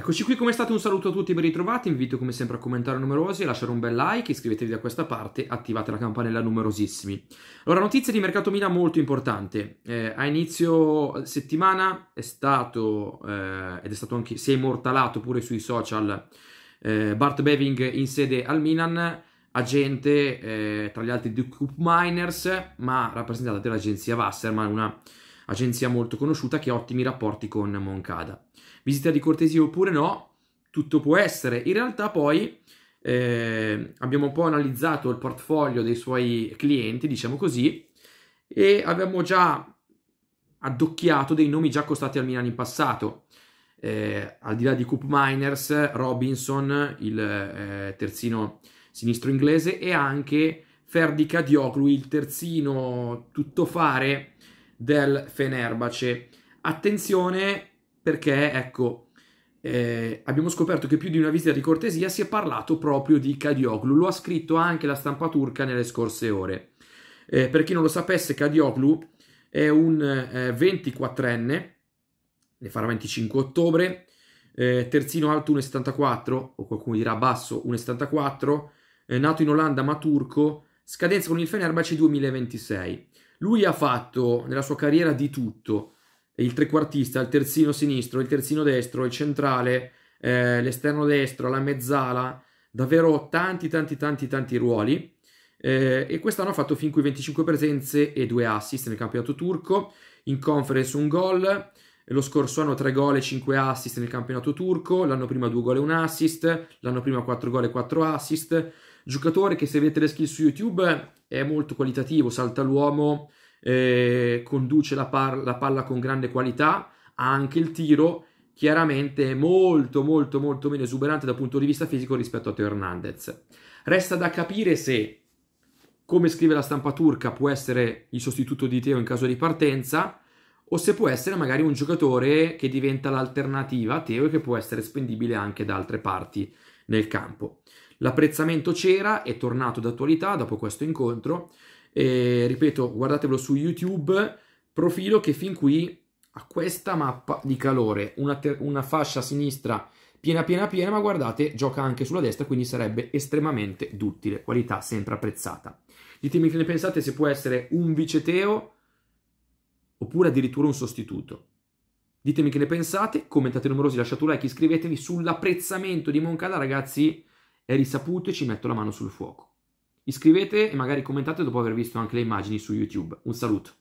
Eccoci qui, come state? Un saluto a tutti, e ben ritrovati. Invito come sempre a commentare numerosi, a lasciare un bel like, iscrivetevi da questa parte, attivate la campanella numerosissimi. Allora, notizia di mercato Mina molto importante. Eh, a inizio settimana è stato, eh, ed è stato anche, si è immortalato pure sui social, eh, Bart Beving in sede al Milan, agente eh, tra gli altri di Coop Miners, ma rappresentata dell'agenzia Wasserman, una agenzia molto conosciuta che ha ottimi rapporti con Moncada. Visita di cortesia oppure no, tutto può essere. In realtà poi eh, abbiamo un po' analizzato il portfolio dei suoi clienti, diciamo così, e abbiamo già addocchiato dei nomi già costati al Milan in passato. Eh, al di là di Coop Miners, Robinson, il eh, terzino sinistro inglese, e anche Ferdica Dioglu, il terzino tuttofare del Fenerbace. Attenzione perché, ecco, eh, abbiamo scoperto che più di una visita di cortesia si è parlato proprio di Kadioglu, Lo ha scritto anche la stampa turca nelle scorse ore. Eh, per chi non lo sapesse, Kadioglu è un eh, 24enne, ne farà 25 ottobre, eh, terzino alto 1,74 o qualcuno dirà basso 1,74, eh, nato in Olanda ma turco, scadenza con il Fenerbahce 2026. Lui ha fatto nella sua carriera di tutto, il trequartista, il terzino sinistro, il terzino destro, il centrale, eh, l'esterno destro, la mezzala, davvero tanti tanti tanti tanti ruoli eh, e quest'anno ha fatto fin qui 25 presenze e 2 assist nel campionato turco, in conference un gol, lo scorso anno 3 gol e 5 assist nel campionato turco, l'anno prima 2 gol e 1 assist, l'anno prima 4 gol e 4 assist, giocatore che se avete le skill su YouTube è molto qualitativo, salta l'uomo, eh, conduce la, par- la palla con grande qualità, ha anche il tiro, chiaramente è molto molto molto meno esuberante dal punto di vista fisico rispetto a Teo Hernandez. Resta da capire se, come scrive la stampa turca, può essere il sostituto di Teo in caso di partenza o se può essere magari un giocatore che diventa l'alternativa a Teo e che può essere spendibile anche da altre parti nel campo. L'apprezzamento c'era, è tornato d'attualità dopo questo incontro. E, ripeto, guardatevelo su YouTube, profilo che fin qui ha questa mappa di calore, una, ter- una fascia sinistra piena piena piena, ma guardate, gioca anche sulla destra, quindi sarebbe estremamente duttile, qualità sempre apprezzata. Ditemi che ne pensate se può essere un viceteo oppure addirittura un sostituto. Ditemi che ne pensate, commentate numerosi, lasciate un like, iscrivetevi. Sull'apprezzamento di Moncada, ragazzi, è risaputo e ci metto la mano sul fuoco. Iscrivete e magari commentate dopo aver visto anche le immagini su YouTube. Un saluto.